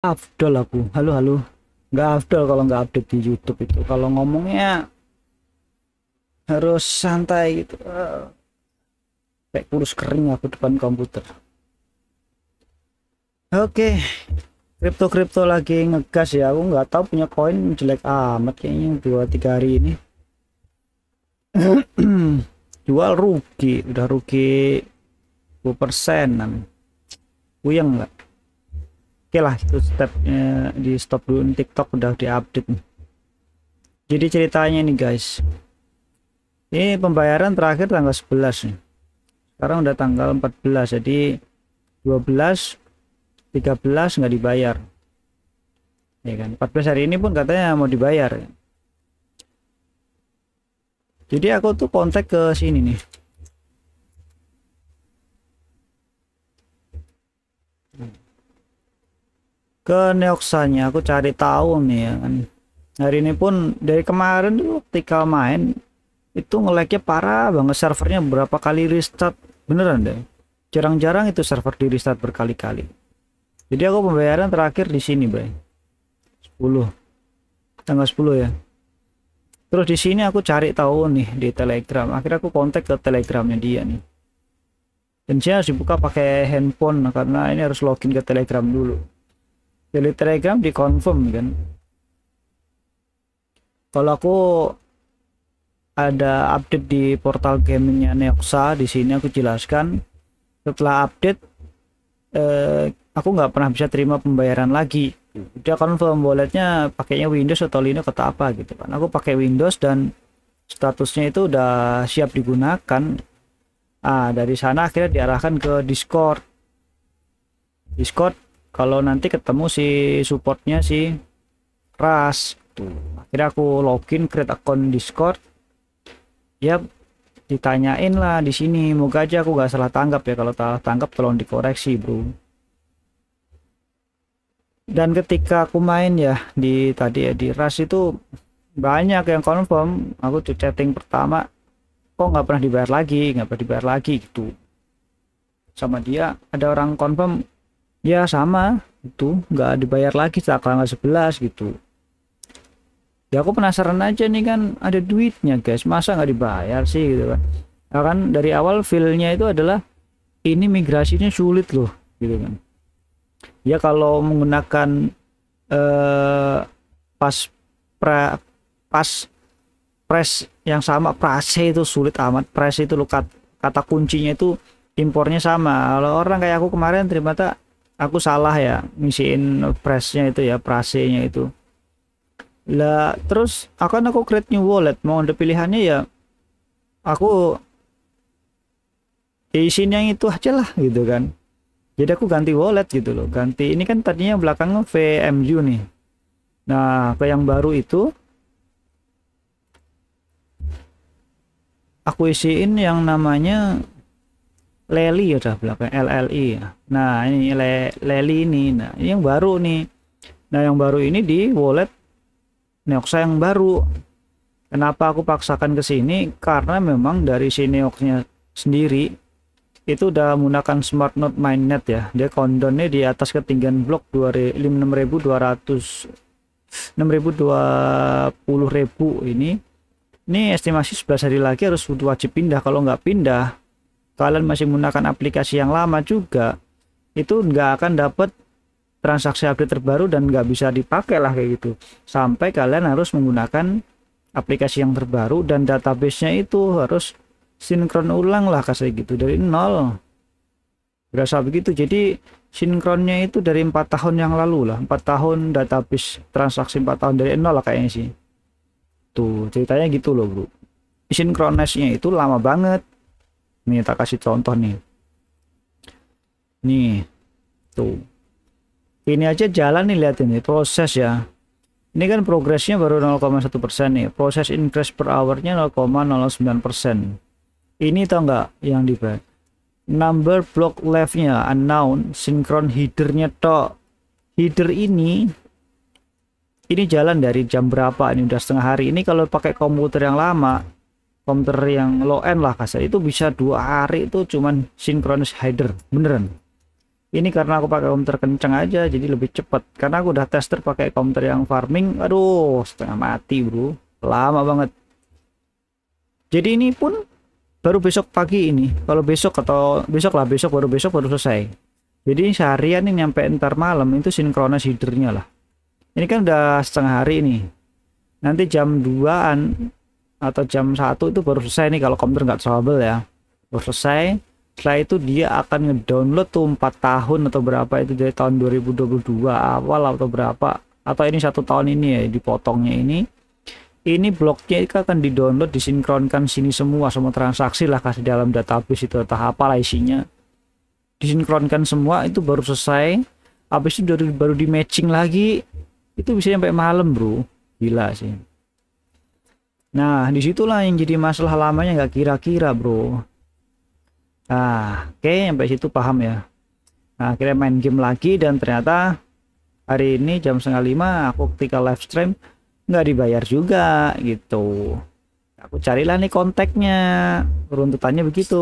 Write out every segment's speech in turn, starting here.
afdol aku halo halo nggak afdol kalau nggak update di YouTube itu kalau ngomongnya harus santai gitu eh, kayak kurus kering aku depan komputer oke okay. kripto kripto lagi ngegas ya aku nggak tahu punya koin jelek amat kayaknya dua tiga hari ini jual rugi udah rugi 2% persenan puyeng nggak okay lah itu stepnya di stop dulu TikTok udah diupdate nih jadi ceritanya nih guys ini pembayaran terakhir tanggal 11 nih sekarang udah tanggal 14 jadi 12 13 nggak dibayar ya kan 14 hari ini pun katanya mau dibayar jadi aku tuh kontak ke sini nih ke Neoxanya aku cari tahu nih ya kan hari ini pun dari kemarin tuh ketika main itu ngeleknya parah banget servernya berapa kali restart beneran deh jarang-jarang itu server di restart berkali-kali jadi aku pembayaran terakhir di sini bro 10 tanggal 10 ya terus di sini aku cari tahu nih di telegram akhirnya aku kontak ke telegramnya dia nih dan saya harus dibuka pakai handphone karena ini harus login ke telegram dulu Pilih Telegram di confirm kan. Kalau aku ada update di portal gamingnya Neoxa di sini aku jelaskan setelah update eh, aku nggak pernah bisa terima pembayaran lagi dia confirm walletnya pakainya Windows atau Linux atau apa gitu kan aku pakai Windows dan statusnya itu udah siap digunakan ah dari sana akhirnya diarahkan ke Discord Discord kalau nanti ketemu si supportnya si ras tuh akhirnya aku login create account discord ya ditanyain lah di sini moga aja aku gak salah tanggap ya kalau salah tanggap tolong dikoreksi bro dan ketika aku main ya di tadi ya di ras itu banyak yang confirm aku tuh chatting pertama kok nggak pernah dibayar lagi nggak pernah dibayar lagi gitu sama dia ada orang confirm ya sama itu nggak dibayar lagi tak tanggal 11 gitu ya aku penasaran aja nih kan ada duitnya guys masa nggak dibayar sih gitu kan nah, kan dari awal feelnya itu adalah ini migrasinya sulit loh gitu kan ya kalau menggunakan eh, pas pra, pas press yang sama prase itu sulit amat press itu lo kata kuncinya itu impornya sama kalau orang kayak aku kemarin ternyata aku salah ya ngisiin pressnya itu ya prasenya itu lah terus akan aku create new wallet mau ada pilihannya ya aku isiin yang itu aja lah gitu kan jadi aku ganti wallet gitu loh ganti ini kan tadinya belakangnya VMU nih nah ke yang baru itu aku isiin yang namanya Leli udah ya, belakang LLI e ya. Nah ini Le Leli ini, nah ini yang baru nih. Nah yang baru ini di wallet Neoxa yang baru. Kenapa aku paksakan ke sini? Karena memang dari si Neoxnya sendiri itu udah menggunakan smart node mainnet ya. Dia kondonnya di atas ketinggian blok 6200 6020 ini ini estimasi 11 hari lagi harus wajib pindah kalau nggak pindah kalian masih menggunakan aplikasi yang lama juga itu nggak akan dapat transaksi update terbaru dan nggak bisa dipakai lah kayak gitu sampai kalian harus menggunakan aplikasi yang terbaru dan database-nya itu harus sinkron ulang lah kasih gitu dari nol berasa begitu jadi sinkronnya itu dari empat tahun yang lalu lah empat tahun database transaksi empat tahun dari nol lah kayaknya sih tuh ceritanya gitu loh bro sinkronisnya itu lama banget nih tak kasih contoh nih nih tuh ini aja jalan nih lihat ini proses ya ini kan progresnya baru 0,1 persen nih proses increase per hournya 0,09 persen ini tau nggak yang di back number block leftnya unknown sinkron headernya tok header ini ini jalan dari jam berapa ini udah setengah hari ini kalau pakai komputer yang lama komputer yang low end lah kasar itu bisa dua hari itu cuman synchronous header beneran ini karena aku pakai komputer kenceng aja jadi lebih cepat karena aku udah tester pakai komputer yang farming aduh setengah mati bro lama banget jadi ini pun baru besok pagi ini kalau besok atau besok lah besok baru besok baru selesai jadi seharian ini nyampe ntar malam itu sinkronis hidernya lah ini kan udah setengah hari ini nanti jam 2an atau jam satu itu baru selesai nih kalau komputer nggak trouble ya baru selesai setelah itu dia akan ngedownload tuh empat tahun atau berapa itu dari tahun 2022 awal atau berapa atau ini satu tahun ini ya dipotongnya ini ini bloknya itu akan didownload disinkronkan sini semua semua transaksi lah kasih dalam database itu atau apalah isinya disinkronkan semua itu baru selesai habis itu baru, baru di matching lagi itu bisa sampai malam bro gila sih Nah, disitulah yang jadi masalah lamanya nggak kira-kira, bro. Nah, oke, okay, sampai situ paham ya. Nah, akhirnya main game lagi dan ternyata hari ini jam setengah lima aku ketika live stream nggak dibayar juga gitu. Aku carilah nih kontaknya, runtutannya begitu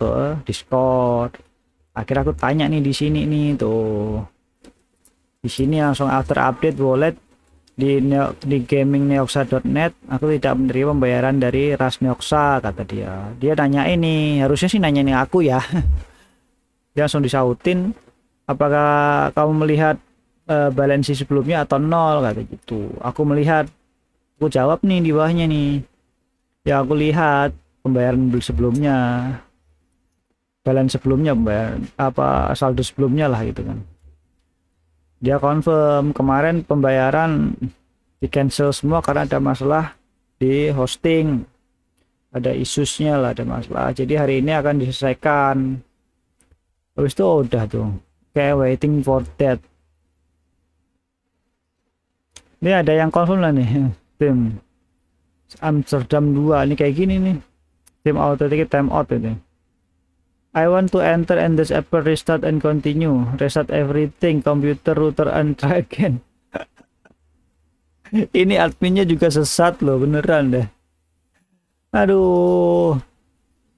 ke Discord. Akhirnya aku tanya nih di sini nih tuh. Di sini langsung after update wallet di Neo, di gaming neoxa.net aku tidak menerima pembayaran dari ras neoxa kata dia dia nanya ini harusnya sih nanya ini aku ya dia langsung disautin apakah kamu melihat uh, balansi sebelumnya atau nol kata gitu aku melihat aku jawab nih di bawahnya nih ya aku lihat pembayaran sebelumnya balance sebelumnya pembayaran apa saldo sebelumnya lah gitu kan dia confirm kemarin pembayaran di cancel semua karena ada masalah di hosting ada isusnya lah ada masalah jadi hari ini akan diselesaikan habis itu oh, udah tuh kayak waiting for that ini ada yang confirm lah nih tim Amsterdam 2 ini kayak gini nih tim auto ticket time out ini I want to enter and this Apple restart and continue. Restart everything, computer, router, and try again. Ini adminnya juga sesat loh, beneran deh. Aduh.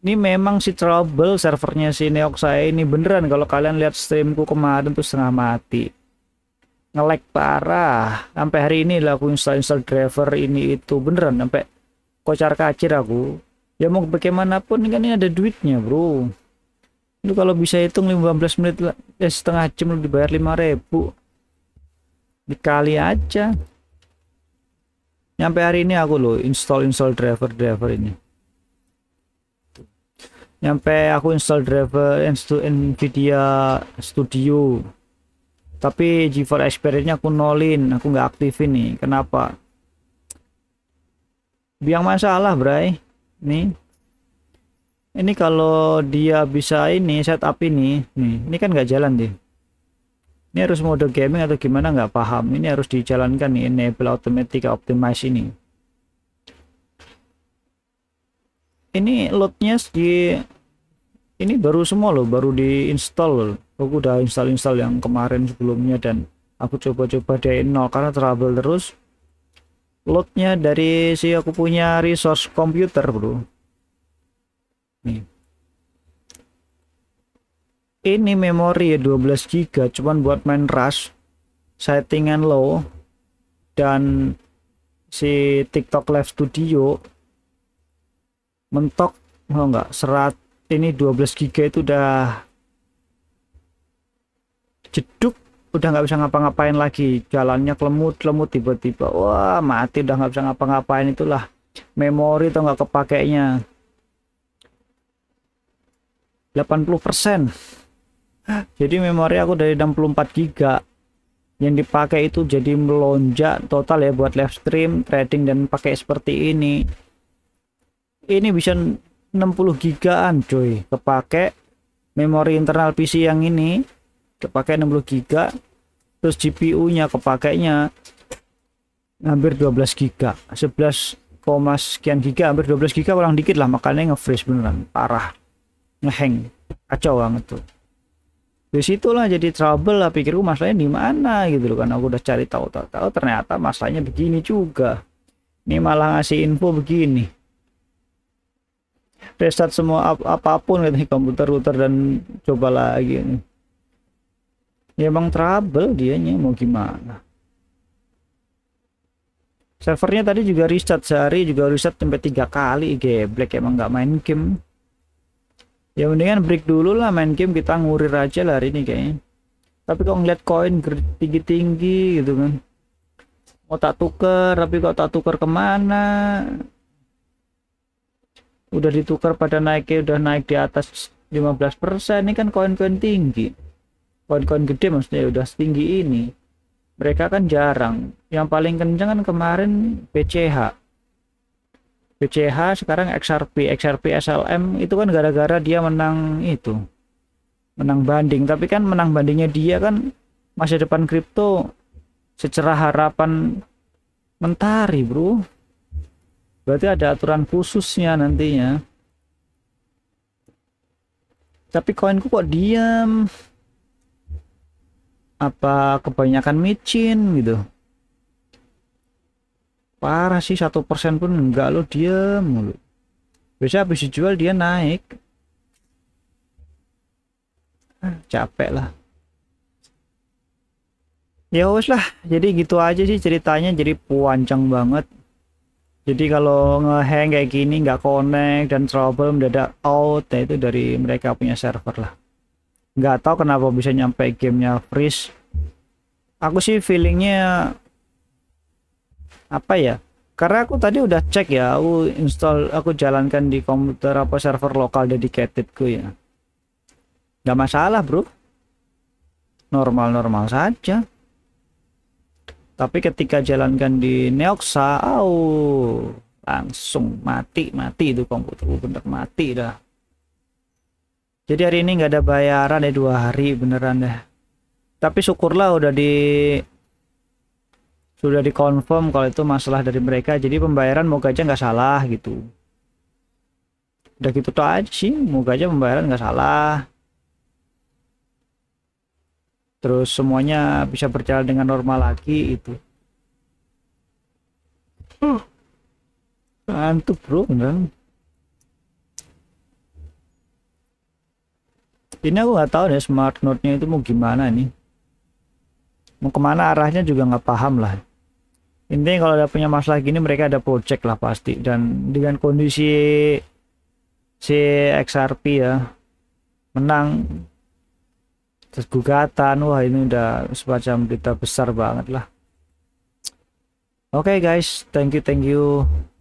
Ini memang si trouble servernya si Neox saya ini beneran kalau kalian lihat streamku kemarin tuh setengah mati. ngelek parah. Sampai hari ini lah aku install-install driver ini itu beneran sampai kocar kacir aku. Ya mau bagaimanapun kan ini ada duitnya, Bro lu kalau bisa hitung 15 menit eh, setengah jam lu dibayar 5000 dikali aja nyampe hari ini aku loh install install driver driver ini nyampe aku install driver Nvidia Studio tapi GeForce Experience nya aku nolin aku nggak aktifin nih kenapa biang masalah bray nih ini kalau dia bisa ini setup ini hmm. nih ini kan nggak jalan deh ini harus mode gaming atau gimana nggak paham ini harus dijalankan nih enable automatic optimize ini ini loadnya di ini baru semua loh baru diinstall. loh aku udah install-install yang kemarin sebelumnya dan aku coba-coba dari nol karena trouble terus loadnya dari si aku punya resource komputer bro Nih. Hmm. Ini memori ya 12 GB cuman buat main rush settingan low dan si TikTok Live Studio mentok oh enggak serat ini 12 GB itu udah jeduk udah nggak bisa ngapa-ngapain lagi jalannya kelemut kelemut tiba-tiba wah mati udah nggak bisa ngapa-ngapain itulah memori atau nggak kepakainya 80% jadi memori aku dari 64 giga yang dipakai itu jadi melonjak total ya buat live stream trading dan pakai seperti ini ini bisa 60 gigaan cuy. kepake memori internal PC yang ini kepake 60 giga terus GPU nya kepakainya hampir 12 giga 11, sekian giga hampir 12 giga kurang dikit lah makanya nge-freeze beneran parah ngeheng kacau banget tuh disitulah jadi trouble lah pikirku masalahnya di mana gitu loh karena aku udah cari tahu tahu tahu ternyata masalahnya begini juga ini malah ngasih info begini restart semua ap apapun gitu komputer router dan coba lagi ini ya emang trouble dianya mau gimana servernya tadi juga restart sehari juga restart sampai tiga kali geblek emang nggak main game ya mendingan break dulu lah main game kita ngurir aja lah hari ini kayaknya tapi kok ngeliat koin tinggi-tinggi gitu kan mau tak tuker tapi kok tak tuker kemana udah ditukar pada naiknya udah naik di atas 15% ini kan koin-koin tinggi koin-koin gede maksudnya udah setinggi ini mereka kan jarang yang paling kenceng kan kemarin BCH BCH sekarang XRP XRP SLM itu kan gara-gara dia menang itu menang banding tapi kan menang bandingnya dia kan masa depan kripto secara harapan mentari bro berarti ada aturan khususnya nantinya tapi koinku kok diam apa kebanyakan micin gitu parah sih satu persen pun enggak lo dia mulu bisa habis dijual dia naik ah, capek lah ya wes lah jadi gitu aja sih ceritanya jadi puancang banget jadi kalau ngehang kayak gini nggak connect dan trouble mendadak out ya itu dari mereka punya server lah nggak tahu kenapa bisa nyampe gamenya freeze aku sih feelingnya apa ya karena aku tadi udah cek ya aku install aku jalankan di komputer apa server lokal dedicatedku ya nggak masalah bro normal-normal saja tapi ketika jalankan di Neoxa oh, langsung mati mati itu komputer bener mati dah jadi hari ini nggak ada bayaran ya dua hari beneran deh ya. tapi syukurlah udah di sudah dikonfirm kalau itu masalah dari mereka jadi pembayaran moga aja nggak salah gitu udah gitu tuh aja sih moga aja pembayaran nggak salah terus semuanya bisa berjalan dengan normal lagi itu huh. bro beneran ini aku nggak tahu deh smart note nya itu mau gimana nih mau kemana arahnya juga nggak paham lah intinya kalau ada punya masalah gini mereka ada project lah pasti dan dengan kondisi si XRP ya menang terus gugatan wah ini udah semacam berita besar banget lah oke okay guys thank you thank you